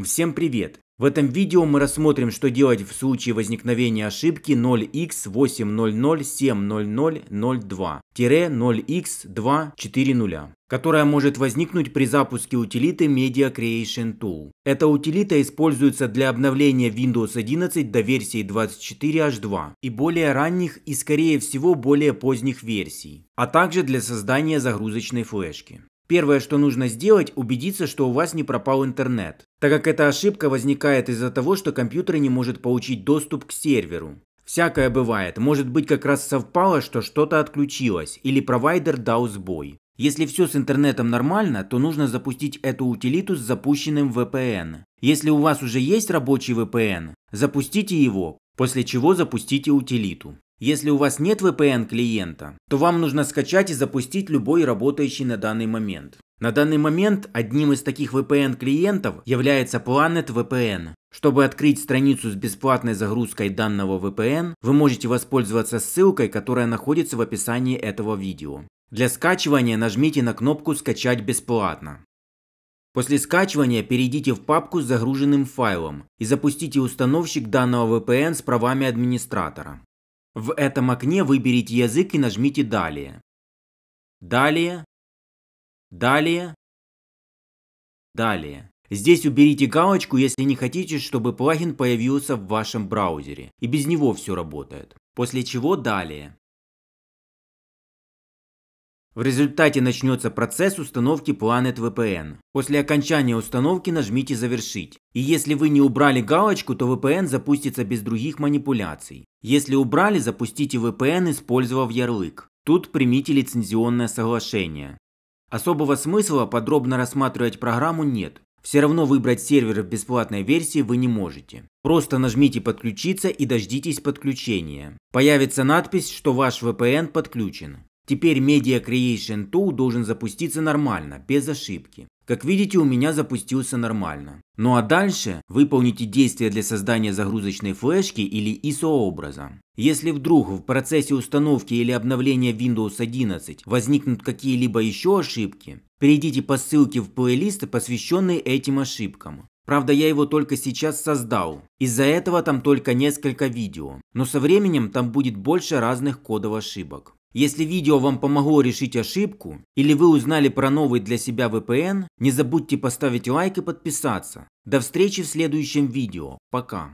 Всем привет! В этом видео мы рассмотрим, что делать в случае возникновения ошибки 0 x 80070002 0 x 2400 которая может возникнуть при запуске утилиты Media Creation Tool. Эта утилита используется для обновления Windows 11 до версии 24H2 и более ранних и скорее всего более поздних версий, а также для создания загрузочной флешки. Первое, что нужно сделать, убедиться, что у вас не пропал интернет так как эта ошибка возникает из-за того, что компьютер не может получить доступ к серверу. Всякое бывает, может быть как раз совпало, что что-то отключилось или провайдер дал сбой. Если все с интернетом нормально, то нужно запустить эту утилиту с запущенным VPN. Если у вас уже есть рабочий VPN, запустите его, после чего запустите утилиту. Если у вас нет VPN клиента, то вам нужно скачать и запустить любой работающий на данный момент. На данный момент одним из таких VPN-клиентов является Planet VPN. Чтобы открыть страницу с бесплатной загрузкой данного VPN, вы можете воспользоваться ссылкой, которая находится в описании этого видео. Для скачивания нажмите на кнопку «Скачать бесплатно». После скачивания перейдите в папку с загруженным файлом и запустите установщик данного VPN с правами администратора. В этом окне выберите язык и нажмите «Далее». Далее Далее. Далее. Здесь уберите галочку, если не хотите, чтобы плагин появился в вашем браузере. И без него все работает. После чего далее. В результате начнется процесс установки Planet VPN. После окончания установки нажмите «Завершить». И если вы не убрали галочку, то VPN запустится без других манипуляций. Если убрали, запустите VPN, использовав ярлык. Тут примите лицензионное соглашение. Особого смысла подробно рассматривать программу нет. Все равно выбрать сервер в бесплатной версии вы не можете. Просто нажмите «Подключиться» и дождитесь подключения. Появится надпись, что ваш VPN подключен. Теперь Media Creation Tool должен запуститься нормально, без ошибки. Как видите, у меня запустился нормально. Ну а дальше выполните действия для создания загрузочной флешки или ISO-образа. Если вдруг в процессе установки или обновления Windows 11 возникнут какие-либо еще ошибки, перейдите по ссылке в плейлист, посвященный этим ошибкам. Правда, я его только сейчас создал. Из-за этого там только несколько видео. Но со временем там будет больше разных кодов ошибок. Если видео вам помогло решить ошибку или вы узнали про новый для себя VPN, не забудьте поставить лайк и подписаться. До встречи в следующем видео. Пока.